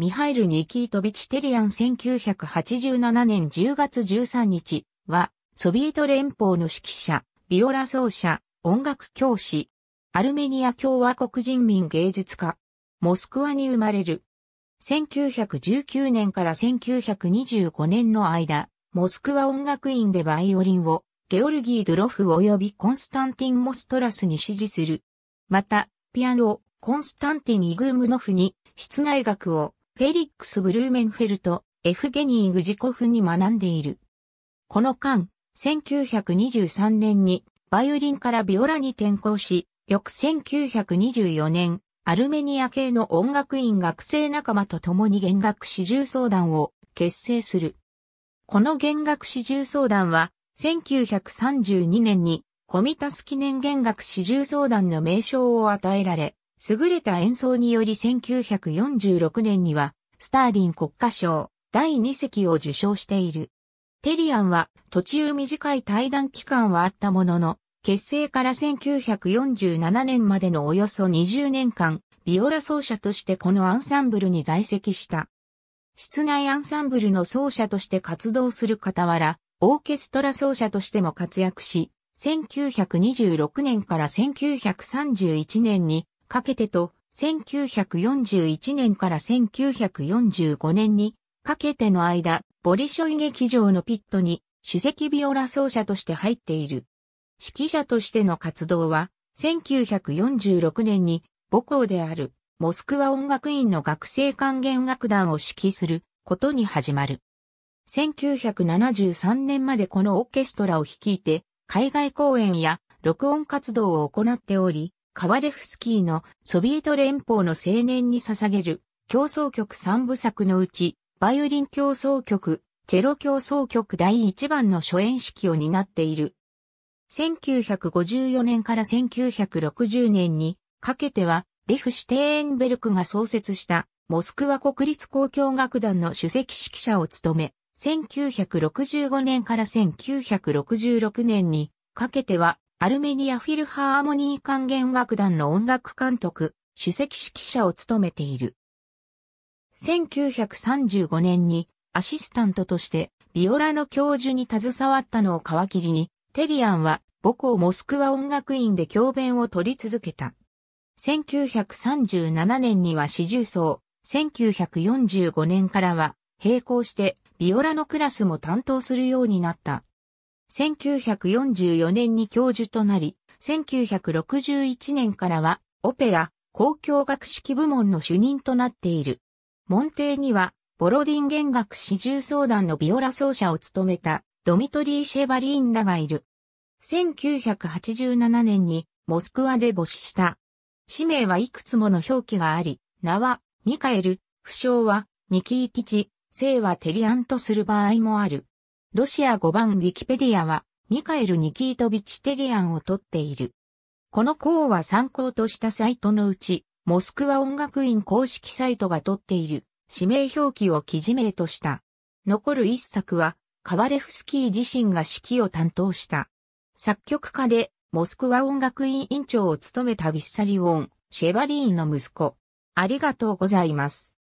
ミハイル・ニキートビチ・テリアン1987年10月13日は、ソビエト連邦の指揮者、ビオラ奏者、音楽教師、アルメニア共和国人民芸術家、モスクワに生まれる。1919年から1925年の間、モスクワ音楽院でバイオリンを、ゲオルギー・ドロフ及びコンスタンティン・モストラスに支持する。また、ピアノをコンスタンティン・イグームノフに室内楽をフェリックス・ブルーメンフェルト、エフゲニー・グジコフに学んでいる。この間、1923年にバイオリンからビオラに転向し、翌1924年、アルメニア系の音楽院学生仲間と共に弦楽四重相談を結成する。この弦楽四重相談は、1932年にコミタス記念弦楽四重相談の名称を与えられ、優れた演奏により1946年には、スターリン国家賞第2席を受賞している。テリアンは途中短い対談期間はあったものの、結成から1947年までのおよそ20年間、ビオラ奏者としてこのアンサンブルに在籍した。室内アンサンブルの奏者として活動する傍ら、オーケストラ奏者としても活躍し、1926年から1931年にかけてと、1941年から1945年にかけての間、ボリショイ劇場のピットに首席ビオラ奏者として入っている。指揮者としての活動は、1946年に母校であるモスクワ音楽院の学生管弦楽団を指揮することに始まる。1973年までこのオーケストラを率いて海外公演や録音活動を行っており、カワレフスキーのソビエト連邦の青年に捧げる競争曲三部作のうち、バイオリン競争曲、チェロ競争曲第1番の初演式を担っている。1954年から1960年にかけては、レフ・シテーンベルクが創設したモスクワ国立交響楽団の首席指揮者を務め、1965年から1966年にかけてはアルメニアフィルハーモニー管弦楽団の音楽監督、首席指揮者を務めている。1935年にアシスタントとしてビオラの教授に携わったのを皮切りに、テリアンは母校モスクワ音楽院で教鞭を取り続けた。1937年には四重奏、1945年からは並行してビオラのクラスも担当するようになった。1944年に教授となり、1961年からは、オペラ、公共学識部門の主任となっている。門弟には、ボロディン弦楽四重奏談のビオラ奏者を務めた、ドミトリー・シェバリーンらがいる。1987年に、モスクワで母子した。氏名はいくつもの表記があり、名は、ミカエル、不詳は、ニキーティチ、姓はテリアンとする場合もある。ロシア5番ウィキペディアは、ミカエル・ニキートビチテリアンを取っている。この項は参考としたサイトのうち、モスクワ音楽院公式サイトが取っている、指名表記を記事名とした。残る一作は、カワレフスキー自身が指揮を担当した。作曲家で、モスクワ音楽院院長を務めたビィッサリオン、シェバリーンの息子。ありがとうございます。